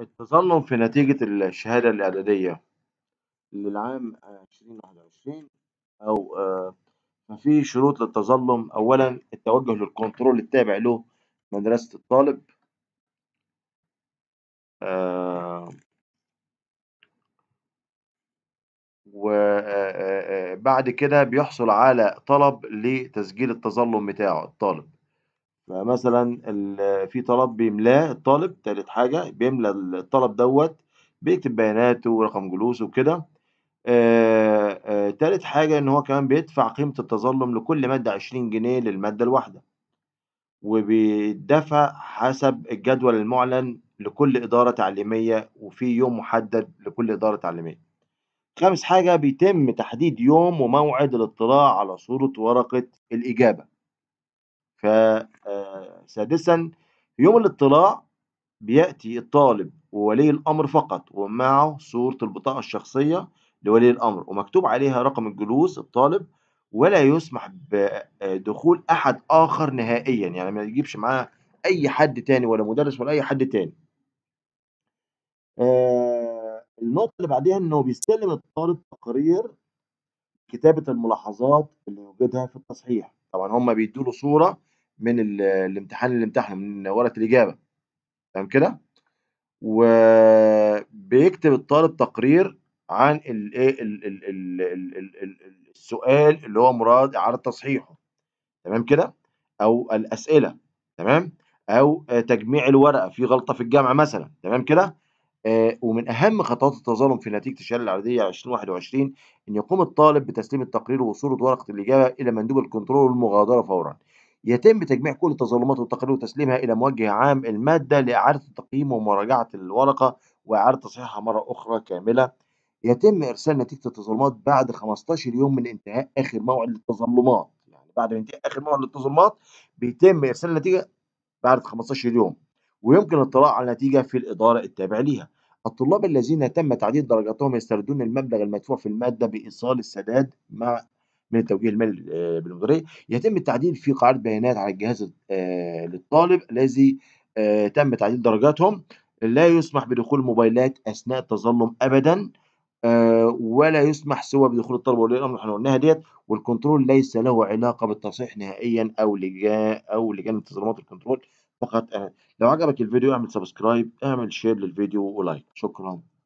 التظلم في نتيجة الشهادة الإعدادية للعام عشرين واحد وعشرين أو آه، ففي شروط للتظلم أولا التوجه للكنترول التابع له مدرسة الطالب آه، وبعد آه، كده بيحصل على طلب لتسجيل التظلم بتاعه الطالب فمثلا في طلب بيملاه الطالب تالت حاجة بيملى الطلب دوت بيكتب بياناته ورقم جلوسه وكده تالت حاجة إن هو كمان بيدفع قيمة التظلم لكل مادة عشرين جنيه للمادة الواحدة وبيدفع حسب الجدول المعلن لكل إدارة تعليمية وفي يوم محدد لكل إدارة تعليمية. خامس حاجة بيتم تحديد يوم وموعد الاطلاع على صورة ورقة الإجابة. فسادسا آه، يوم الاطلاع بيأتي الطالب وولي الأمر فقط ومعه صورة البطاقة الشخصية لولي الأمر ومكتوب عليها رقم الجلوس الطالب ولا يسمح بدخول آه، أحد آخر نهائيا يعني ما يجيبش معاه أي حد تاني ولا مدرس ولا أي حد تاني آه، النقطة اللي بعدها إنه بيستلم الطالب تقرير كتابة الملاحظات اللي يوجدها في التصحيح طبعا هم بيدوا له صورة من الامتحان اللي امتحنه من ورقه الاجابه تمام كده وبيكتب الطالب تقرير عن الايه السؤال اللي هو مراد اعاده تصحيحه تمام كده او الاسئله تمام او تجميع الورقه في غلطه في الجامعه مثلا تمام كده آه، ومن اهم خطوات التظلم في نتيجه الشهاده العرضيه 2021 ان يقوم الطالب بتسليم التقرير وصوره ورقه الاجابه الى مندوب الكنترول والمغادره فورا يتم تجميع كل التظلمات والتقارير وتسليمها إلى موجه عام المادة لإعادة التقييم ومراجعة الورقة وإعادة تصحيحها مرة أخرى كاملة يتم إرسال نتيجة التظلمات بعد 15 يوم من انتهاء آخر موعد للتظلمات يعني بعد انتهاء آخر موعد للتظلمات بيتم إرسال النتيجة بعد 15 يوم ويمكن الاطلاع على النتيجة في الإدارة التابعة ليها الطلاب الذين تم تعديل درجاتهم يستردون المبلغ المدفوع في المادة بإيصال السداد مع من التوجيه المالي آه، بالمديريه يتم التعديل في قاعده بيانات على الجهاز آه، للطالب الذي آه، تم تعديل درجاتهم لا يسمح بدخول موبايلات اثناء التظلم ابدا ولا يسمح سوى بدخول الطلبه ولي الامر احنا قلناها ديت والكنترول ليس له علاقه بالتصحيح نهائيا او لجان او لجان التظلمات الكنترول فقط لو عجبك الفيديو اعمل سبسكرايب اعمل شير للفيديو ولايك شكرا